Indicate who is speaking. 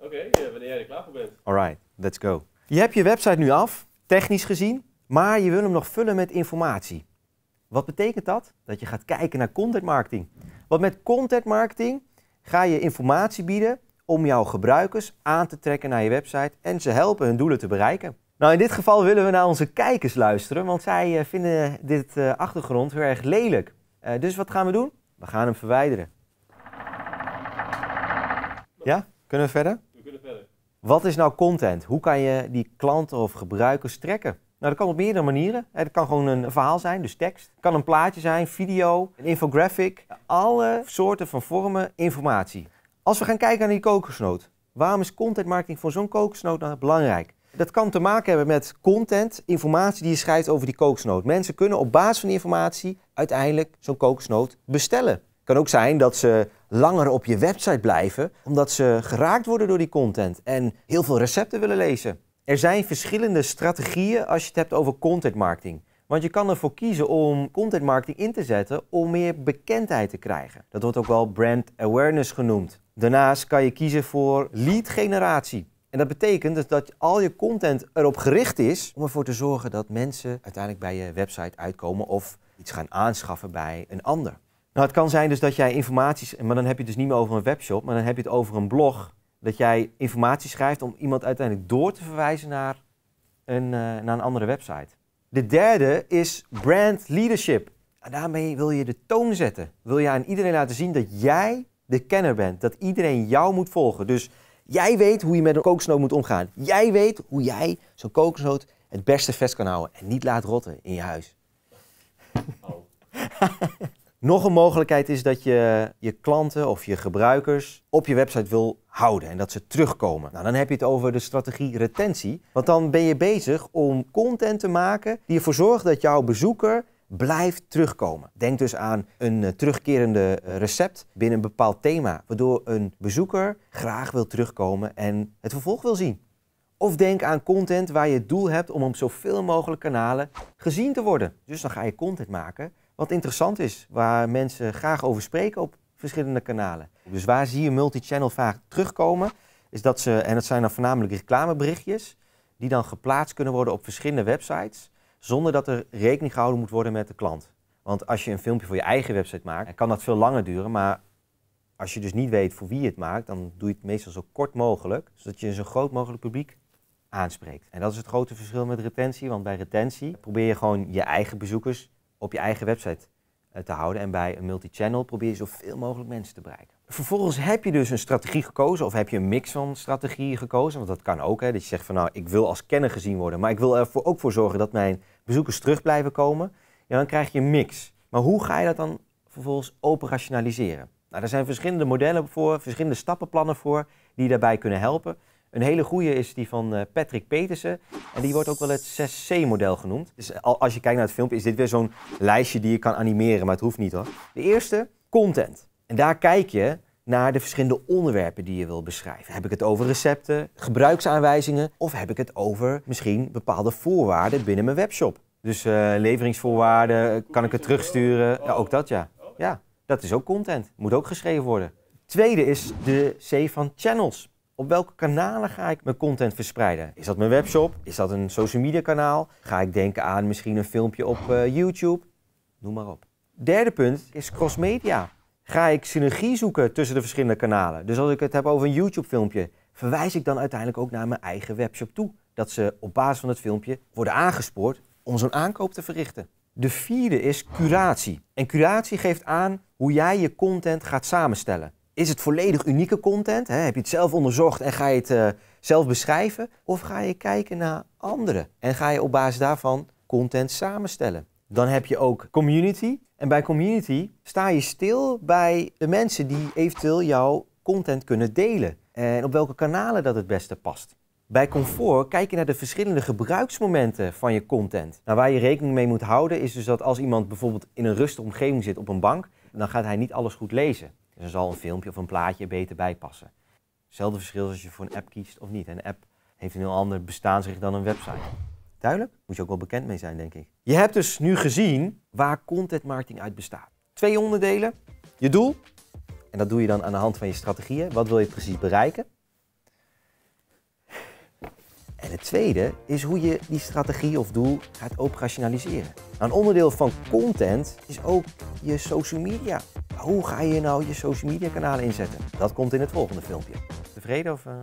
Speaker 1: Oké, eh, wanneer jij er klaar voor bent. Alright, let's go. Je hebt je website nu af, technisch gezien, maar je wil hem nog vullen met informatie. Wat betekent dat? Dat je gaat kijken naar content marketing. Want met content marketing ga je informatie bieden om jouw gebruikers aan te trekken naar je website en ze helpen hun doelen te bereiken. Nou, in dit geval willen we naar onze kijkers luisteren, want zij eh, vinden dit eh, achtergrond heel erg lelijk. Eh, dus wat gaan we doen? We gaan hem verwijderen. Ja? Kunnen we verder? We kunnen verder. Wat is nou content? Hoe kan je die klanten of gebruikers trekken? Nou, dat kan op meerdere manieren. Eh, het kan gewoon een verhaal zijn, dus tekst. Het kan een plaatje zijn, video, een infographic. Alle soorten van vormen informatie. Als we gaan kijken naar die kokosnoot. Waarom is content marketing voor zo'n kokosnoot nou belangrijk? Dat kan te maken hebben met content, informatie die je schrijft over die kokosnoot. Mensen kunnen op basis van die informatie uiteindelijk zo'n kokosnoot bestellen. Het kan ook zijn dat ze langer op je website blijven, omdat ze geraakt worden door die content en heel veel recepten willen lezen. Er zijn verschillende strategieën als je het hebt over content marketing. Want je kan ervoor kiezen om content marketing in te zetten om meer bekendheid te krijgen. Dat wordt ook wel brand awareness genoemd. Daarnaast kan je kiezen voor lead generatie. En dat betekent dus dat al je content erop gericht is om ervoor te zorgen dat mensen uiteindelijk bij je website uitkomen of iets gaan aanschaffen bij een ander. Nou, het kan zijn dus dat jij informatie, maar dan heb je het dus niet meer over een webshop, maar dan heb je het over een blog. Dat jij informatie schrijft om iemand uiteindelijk door te verwijzen naar een, eh, naar een andere website. De derde is brand leadership. En daarmee wil je de toon zetten. Wil je aan iedereen laten zien dat jij de kenner bent. Dat iedereen jou moet volgen. Dus Jij weet hoe je met een kokosnoot moet omgaan. Jij weet hoe jij zo'n kokosnoot het beste vest kan houden en niet laat rotten in je huis. Oh. Nog een mogelijkheid is dat je je klanten of je gebruikers op je website wil houden en dat ze terugkomen. Nou, dan heb je het over de strategie retentie, want dan ben je bezig om content te maken die ervoor zorgt dat jouw bezoeker blijft terugkomen. Denk dus aan een eh, terugkerende eh, recept binnen een bepaald thema, waardoor een bezoeker graag wil terugkomen en het vervolg wil zien. Of denk aan content waar je het doel hebt om op zoveel mogelijk kanalen gezien te worden. Dus dan ga je content maken wat interessant is, waar mensen graag over spreken op verschillende kanalen. Dus waar zie je multichannel vaak terugkomen, is dat ze, en dat zijn dan voornamelijk reclameberichtjes, die dan geplaatst kunnen worden op verschillende websites zonder dat er rekening gehouden moet worden met de klant. Want als je een filmpje voor je eigen website maakt, kan dat veel langer duren, maar als je dus niet weet voor wie je het maakt, dan doe je het meestal zo kort mogelijk, zodat je een zo groot mogelijk publiek aanspreekt. En dat is het grote verschil met retentie, want bij retentie probeer je gewoon je eigen bezoekers op je eigen website eh, te houden. En bij een multichannel probeer je zoveel mogelijk mensen te bereiken vervolgens heb je dus een strategie gekozen of heb je een mix van strategieën gekozen. Want dat kan ook, hè, dat je zegt van nou, ik wil als kenner gezien worden, maar ik wil er ook voor zorgen dat mijn bezoekers terug blijven komen. Ja, dan krijg je een mix. Maar hoe ga je dat dan vervolgens operationaliseren? Nou, er zijn verschillende modellen voor, verschillende stappenplannen voor die daarbij kunnen helpen. Een hele goede is die van eh, Patrick Petersen. En die wordt ook wel het 6C-model genoemd. Dus als je kijkt naar het filmpje, is dit weer zo'n lijstje die je kan animeren, maar het hoeft niet hoor. De eerste, content. En daar kijk je naar de verschillende onderwerpen die je wil beschrijven. Heb ik het over recepten, gebruiksaanwijzingen of heb ik het over misschien bepaalde voorwaarden binnen mijn webshop? Dus eh, leveringsvoorwaarden, eh, kan ik het terugsturen? Ja, ook dat ja. Ja, dat is ook content. Moet ook geschreven worden. Tweede is de C van channels. Op welke kanalen ga ik mijn content verspreiden? Is dat mijn webshop? Is dat een social media kanaal? Ga ik denken aan misschien een filmpje op eh, YouTube? Noem maar op. Derde punt is crossmedia ga ik synergie zoeken tussen de verschillende kanalen. Dus als ik het heb over een YouTube-filmpje, verwijs ik dan uiteindelijk ook naar mijn eigen webshop toe. Dat ze op basis van het filmpje worden aangespoord om zo'n aankoop te verrichten. De vierde is curatie. En curatie geeft aan hoe jij je content gaat samenstellen. Is het volledig unieke content? Heb je het zelf onderzocht en ga je het eh, zelf beschrijven? Of ga je kijken naar anderen en ga je op basis daarvan content samenstellen? Dan heb je ook community. En bij community sta je stil bij de mensen die eventueel jouw content kunnen delen. En op welke kanalen dat het beste past. Bij comfort kijk je naar de verschillende gebruiksmomenten van je content. Nou, waar je rekening mee moet houden is dus dat als iemand bijvoorbeeld in een rustige omgeving zit op een bank, dan gaat hij niet alles goed lezen. Dus er zal een filmpje of een plaatje beter bijpassen. Hetzelfde verschil als je voor een app kiest of niet. Een app heeft een heel ander bestaansrecht dan een website. Duidelijk? Moet je ook wel bekend mee zijn, denk ik. Je hebt dus nu gezien waar content marketing uit bestaat. Twee onderdelen. Je doel. En dat doe je dan aan de hand van je strategieën. Wat wil je precies bereiken? En het tweede is hoe je die strategie of doel gaat operationaliseren. Nou, een onderdeel van content is ook je social media. Hoe ga je nou je social media kanalen inzetten? Dat komt in het volgende filmpje. Tevreden of... Eh,